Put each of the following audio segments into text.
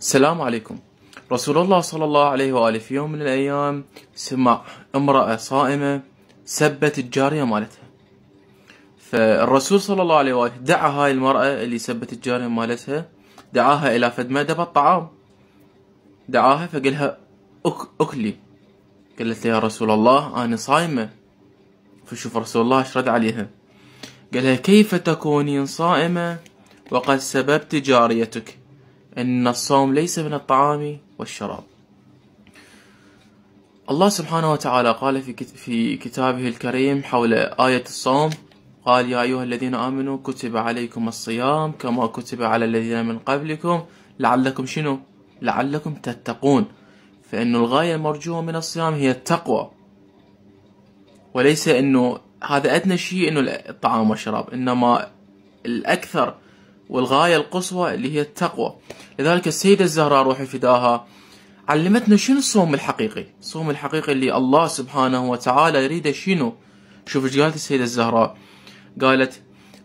السلام عليكم رسول الله صلى الله عليه وآله في يوم من الأيام سمع امرأة صائمة سبت الجارية مالتها فالرسول صلى الله عليه وآله دعا هاي المرأة اللي سبت الجارية مالتها دعاها إلى فد مأدبة الطعام دعاها فقال لها أك أكلي قالت له يا رسول الله أنا صايمة فشوف رسول الله أشرد رد عليها قال لها كيف تكونين صائمة وقد سببت جاريتك أن الصوم ليس من الطعام والشراب الله سبحانه وتعالى قال في كتابه الكريم حول آية الصوم قال يا أيها الذين آمنوا كتب عليكم الصيام كما كتب على الذين من قبلكم لعلكم شنو لعلكم تتقون فإن الغاية المرجوة من الصيام هي التقوى وليس أنه هذا أدنى شيء أنه الطعام والشراب إنما الأكثر والغاية القصوى اللي هي التقوى لذلك السيدة الزهراء روحي فداها علمتنا شنو الصوم الحقيقي الصوم الحقيقي اللي الله سبحانه وتعالى يريده شنو شوف ايش قالت السيدة الزهراء قالت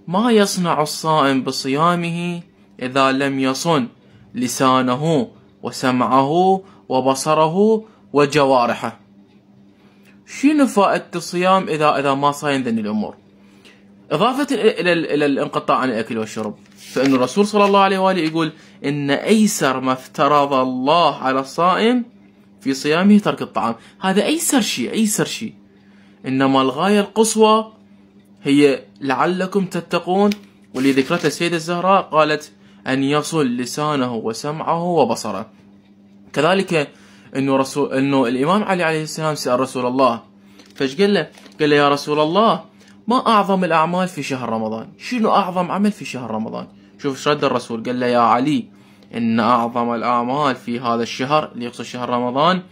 ما يصنع الصائم بصيامه إذا لم يصن لسانه وسمعه وبصره وجوارحه شنو فائدة الصيام إذا إذا ما صاين ذني الأمور إضافة إلى إلى الانقطاع عن الأكل والشرب فإن الرسول صلى الله عليه وآله يقول إن أيسر ما افترض الله على الصائم في صيامه ترك الطعام هذا أيسر شيء أيسر شيء إنما الغاية القصوى هي لعلكم تتقون واللي ذكرتها السيدة الزهراء قالت أن يصل لسانه وسمعه وبصره كذلك أنه, رسول أنه الإمام علي عليه السلام سأل رسول الله فايش قال له قال له يا رسول الله ما أعظم الأعمال في شهر رمضان شنو أعظم عمل في شهر رمضان شوف ايش رد الرسول قال له يا علي إن أعظم الأعمال في هذا الشهر اللي يقصد شهر رمضان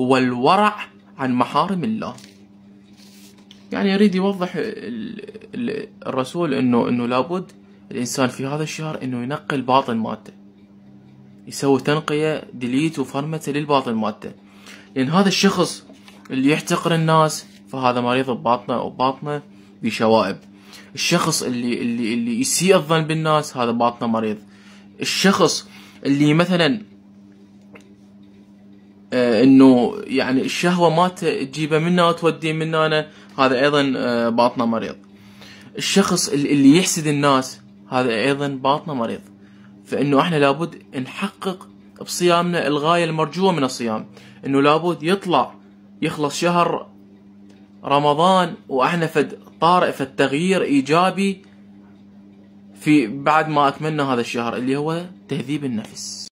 هو الورع عن محارم الله يعني يريد يوضح الرسول انه انه لابد الانسان في هذا الشهر انه ينقي الباطن مالته يسوي تنقية ديليت وفرمته للباطن مالته لان هذا الشخص اللي يحتقر الناس فهذا مريض بباطنه وباطنه بشوائب الشخص اللي اللي اللي يسيء الظن بالناس هذا باطنه مريض الشخص اللي مثلا آه انه يعني الشهوه ما تجيبه منه وتوديه من أنا هذا ايضا آه باطنه مريض الشخص اللي يحسد الناس هذا ايضا باطنه مريض فانه احنا لابد نحقق بصيامنا الغايه المرجوه من الصيام انه لابد يطلع يخلص شهر رمضان واحنا فد طارئ فالتغيير إيجابي في بعد ما اتمنى هذا الشهر اللي هو تهذيب النفس